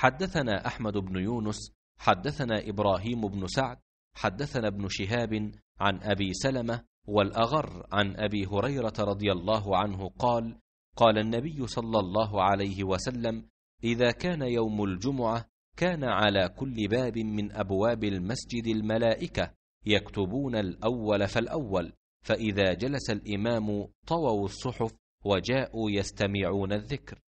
حدثنا أحمد بن يونس حدثنا إبراهيم بن سعد حدثنا ابن شهاب عن أبي سلمة والأغر عن أبي هريرة رضي الله عنه قال قال النبي صلى الله عليه وسلم إذا كان يوم الجمعة كان على كل باب من أبواب المسجد الملائكة يكتبون الأول فالأول فإذا جلس الإمام طووا الصحف وجاءوا يستمعون الذكر